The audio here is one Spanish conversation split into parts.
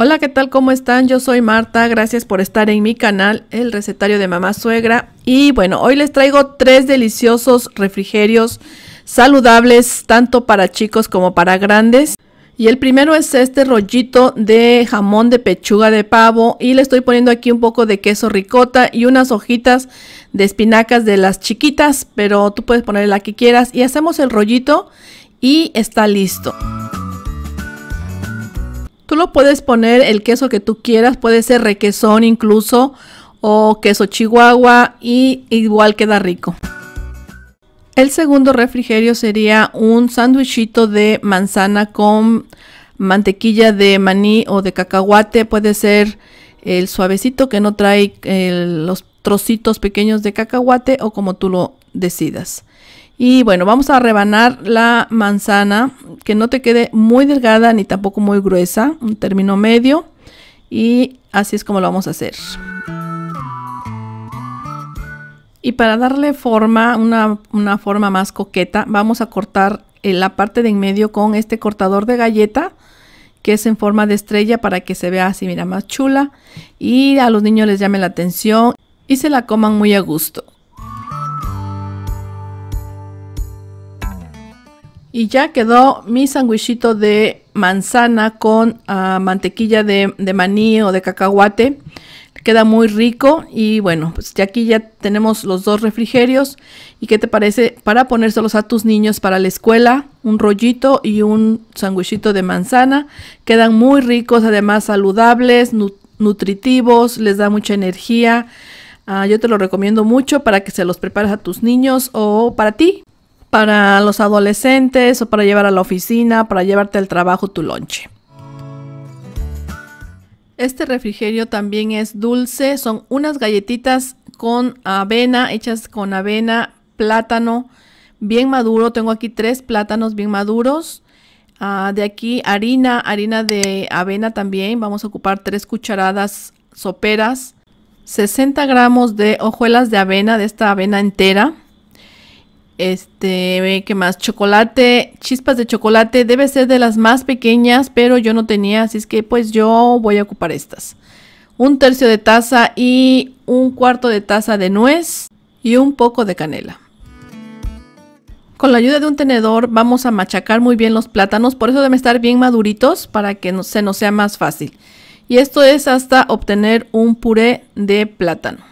Hola, ¿qué tal? ¿Cómo están? Yo soy Marta, gracias por estar en mi canal, El Recetario de Mamá Suegra. Y bueno, hoy les traigo tres deliciosos refrigerios saludables, tanto para chicos como para grandes. Y el primero es este rollito de jamón de pechuga de pavo y le estoy poniendo aquí un poco de queso ricota y unas hojitas de espinacas de las chiquitas, pero tú puedes poner la que quieras y hacemos el rollito y está listo lo puedes poner el queso que tú quieras, puede ser requesón incluso o queso chihuahua y igual queda rico. El segundo refrigerio sería un sándwichito de manzana con mantequilla de maní o de cacahuate, puede ser el suavecito que no trae eh, los trocitos pequeños de cacahuate o como tú lo decidas. Y bueno, vamos a rebanar la manzana, que no te quede muy delgada ni tampoco muy gruesa, un término medio. Y así es como lo vamos a hacer. Y para darle forma, una, forma más coqueta, vamos a cortar eh, la parte de en medio con este cortador de galleta que es en forma de estrella para que se vea así, mira, más chula y a los niños les llame la atención y se la coman muy a gusto. Y ya quedó mi sanguichito de manzana con ah, mantequilla de, maní o de cacahuate. Queda muy rico y bueno, pues ya aquí ya tenemos los dos refrigerios. ¿Y qué te parece para ponérselos a tus niños para la escuela? Un rollito y un sanguichito de manzana. Quedan muy ricos, además saludables, nutritivos, les da mucha energía. Ah, yo te lo recomiendo mucho para que se los prepares a tus niños o para ti para los adolescentes o para llevar a la oficina, para llevarte al trabajo tu lonche. Este refrigerio también es dulce, son unas galletitas con avena, hechas con avena, plátano bien maduro. Tengo aquí tres plátanos bien maduros. Ah, de aquí harina, harina de avena también. Vamos a ocupar tres cucharadas soperas. 60 gramos de hojuelas de avena, de esta avena entera. Este, ¿qué más? Chocolate, chispas de chocolate, debe ser de las más pequeñas, pero yo no tenía, así es que pues yo voy a ocupar estas. Un tercio de taza y un cuarto de taza de nuez y un poco de canela. Con la ayuda de un tenedor vamos a machacar muy bien los plátanos, por eso deben estar bien maduritos para que se nos sea más fácil. Y esto es hasta obtener un puré de plátano.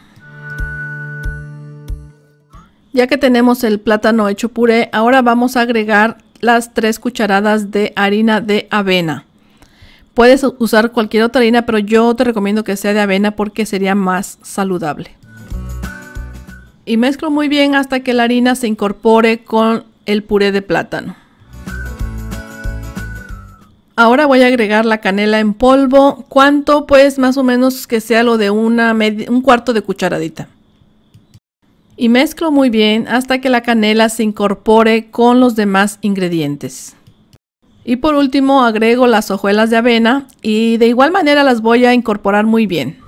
Ya que tenemos el plátano hecho puré, ahora vamos a agregar las 3 cucharadas de harina de avena. Puedes usar cualquier otra harina, pero yo te recomiendo que sea de avena porque sería más saludable. Y mezclo muy bien hasta que la harina se incorpore con el puré de plátano. Ahora voy a agregar la canela en polvo. ¿Cuánto? Pues más o menos que sea lo de una un cuarto de cucharadita y mezclo muy bien hasta que la canela se incorpore con los demás ingredientes. Y por último agrego las hojuelas de avena y de igual manera las voy a incorporar muy bien.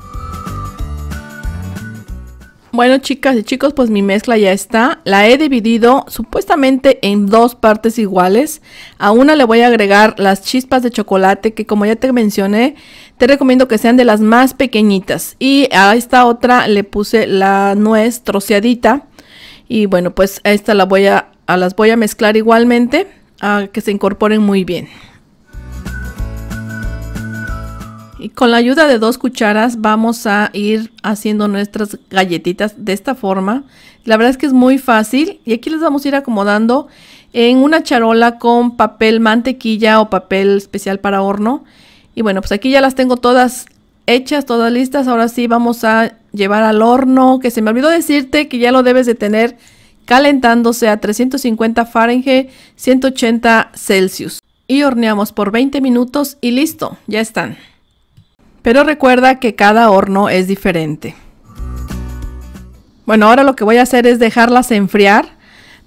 Bueno, chicas y chicos, pues mi mezcla ya está. La he dividido supuestamente en dos partes iguales. A una le voy a agregar las chispas de chocolate que como ya te mencioné, te recomiendo que sean de las más pequeñitas. Y a esta otra le puse la nuez troceadita. Y bueno, pues a esta la voy a, las voy a mezclar igualmente a que se incorporen muy bien. Y con la ayuda de dos cucharas vamos a ir haciendo nuestras galletitas de esta forma. La verdad es que es muy fácil y aquí les vamos a ir acomodando en una charola con papel mantequilla o papel especial para horno. Y bueno, pues aquí ya las tengo todas hechas, todas listas. Ahora sí vamos a llevar al horno, que se me olvidó decirte que ya lo debes de tener calentándose a 350 Fahrenheit, 180 Celsius. Y horneamos por 20 minutos y listo, ya están. Pero recuerda que cada horno es diferente. Bueno, ahora lo que voy a hacer es dejarlas enfriar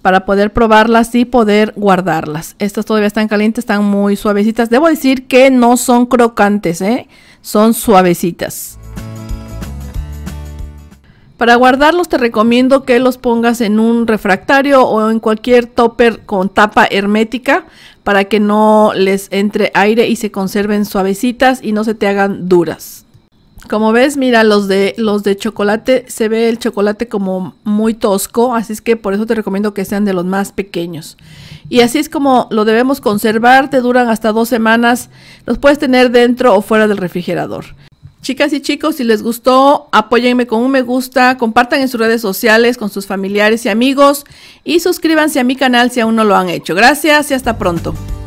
para poder probarlas y poder guardarlas. Estas todavía están calientes, están muy suavecitas. Debo decir que no son crocantes, ¿eh? son suavecitas. Para guardarlos te recomiendo que los pongas en un refractario o en cualquier topper con tapa hermética para que no les entre aire y se conserven suavecitas y no se te hagan duras. Como ves, mira, los de, los de chocolate, se ve el chocolate como muy tosco, así es que por eso te recomiendo que sean de los más pequeños. Y así es como lo debemos conservar, te duran hasta dos semanas, los puedes tener dentro o fuera del refrigerador. Chicas y chicos, si les gustó, apóyenme con un me gusta, compartan en sus redes sociales con sus familiares y amigos y suscríbanse a mi canal si aún no lo han hecho. Gracias y hasta pronto.